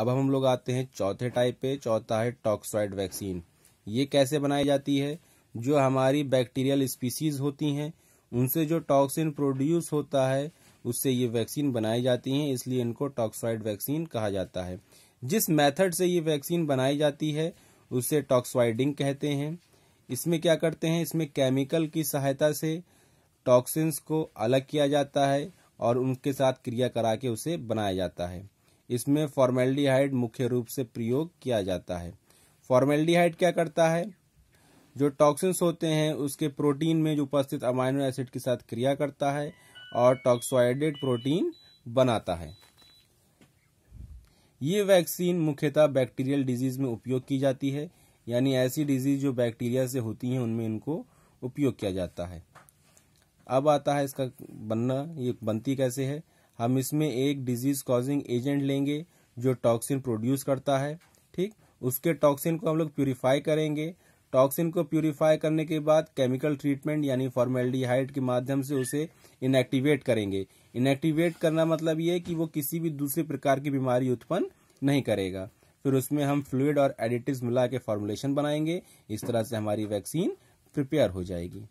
अब हम लोग आते हैं चौथे टाइप पे चौथा है टॉक्सॉइड वैक्सीन ये कैसे बनाई जाती है जो हमारी बैक्टीरियल स्पीसीज होती हैं उनसे जो टॉक्सिन प्रोड्यूस होता है उससे ये वैक्सीन बनाई जाती हैं इसलिए इनको टॉक्सॉइड वैक्सीन कहा जाता है जिस मेथड से ये वैक्सीन बनाई जाती है उसे टॉक्सॉइडिंग कहते हैं इसमें क्या करते हैं इसमें केमिकल की सहायता से टॉक्सिन्स को अलग किया जाता है और उनके साथ क्रिया करा के उसे बनाया जाता है इसमें फॉर्मेल्डिहाइड मुख्य रूप से प्रयोग किया जाता है फॉर्मेल्डिहाइड क्या करता है जो टॉक्सिन्स होते हैं उसके प्रोटीन में जो उपस्थित अमाइनो एसिड के साथ क्रिया करता है और टॉक्सोइडेड प्रोटीन बनाता है ये वैक्सीन मुख्यतः बैक्टीरियल डिजीज में उपयोग की जाती है यानी ऐसी डिजीज जो बैक्टीरिया से होती हैं उनमें इनको उपयोग किया जाता है अब आता है इसका बनना ये बनती कैसे है हम इसमें एक डिजीज कॉजिंग एजेंट लेंगे जो टॉक्सिन प्रोड्यूस करता है ठीक उसके टॉक्सिन को हम लोग प्यूरिफाई करेंगे टॉक्सिन को प्यूरिफाई करने के बाद केमिकल ट्रीटमेंट यानी फॉर्मेलिटीहाइड के माध्यम से उसे इनएक्टिवेट करेंगे इनएक्टिवेट करना मतलब ये कि वो किसी भी दूसरे प्रकार की बीमारी उत्पन्न नहीं करेगा फिर उसमें हम फ्लूड और एडिटिव मिला के फॉर्मुलेशन बनाएंगे इस तरह से हमारी वैक्सीन प्रिपेयर हो जाएगी